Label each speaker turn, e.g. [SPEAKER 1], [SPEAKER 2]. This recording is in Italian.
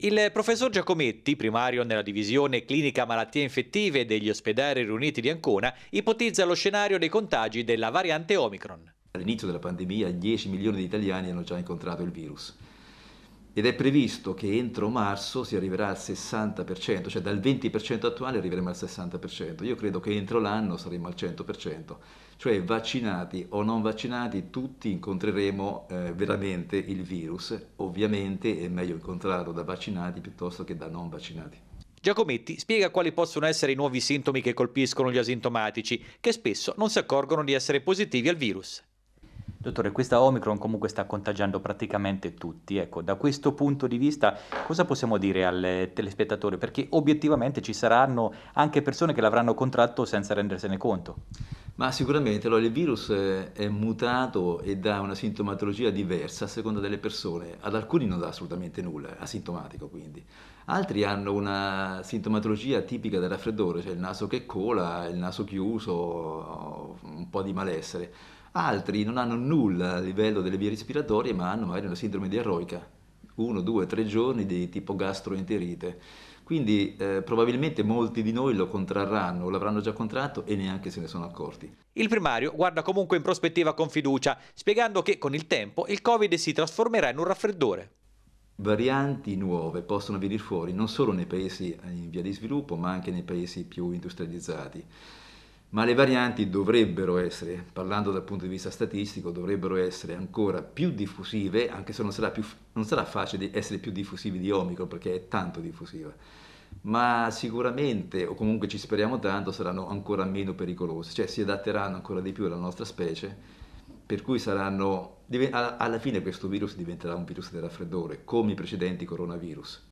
[SPEAKER 1] Il professor Giacometti, primario nella divisione clinica malattie infettive degli ospedali riuniti di Ancona, ipotizza lo scenario dei contagi
[SPEAKER 2] della variante Omicron. All'inizio della pandemia 10 milioni di italiani hanno già incontrato il virus ed è previsto che entro marzo si arriverà al 60%, cioè dal 20% attuale arriveremo al 60%. Io credo che entro l'anno saremo al 100%, cioè vaccinati o non vaccinati tutti incontreremo eh, veramente il virus. Ovviamente è meglio incontrarlo da vaccinati piuttosto che da non vaccinati. Giacometti spiega quali possono essere i nuovi sintomi che colpiscono
[SPEAKER 1] gli asintomatici, che spesso non si accorgono di essere positivi al virus. Dottore, questa Omicron comunque sta contagiando praticamente tutti. Ecco, da questo punto di vista cosa possiamo dire al telespettatore? Perché obiettivamente ci saranno anche persone che l'avranno contratto
[SPEAKER 2] senza rendersene conto. Ma sicuramente allora, il virus eh, è mutato e dà una sintomatologia diversa a seconda delle persone. Ad alcuni non dà assolutamente nulla, è asintomatico quindi. Altri hanno una sintomatologia tipica del raffreddore, cioè il naso che cola, il naso chiuso, un po' di malessere altri non hanno nulla a livello delle vie respiratorie ma hanno magari una sindrome di eroica, uno, due, tre giorni di tipo gastroenterite. Quindi eh, probabilmente molti di noi lo contrarranno, l'avranno già contratto e neanche se ne sono accorti. Il primario guarda comunque in prospettiva con fiducia, spiegando
[SPEAKER 1] che con il tempo il Covid si trasformerà in un raffreddore.
[SPEAKER 2] Varianti nuove possono venire fuori non solo nei paesi in via di sviluppo, ma anche nei paesi più industrializzati ma le varianti dovrebbero essere, parlando dal punto di vista statistico, dovrebbero essere ancora più diffusive, anche se non sarà, più, non sarà facile essere più diffusivi di Omicron perché è tanto diffusiva, ma sicuramente, o comunque ci speriamo tanto, saranno ancora meno pericolose, cioè si adatteranno ancora di più alla nostra specie, per cui saranno, alla fine questo virus diventerà un virus del raffreddore, come i precedenti coronavirus.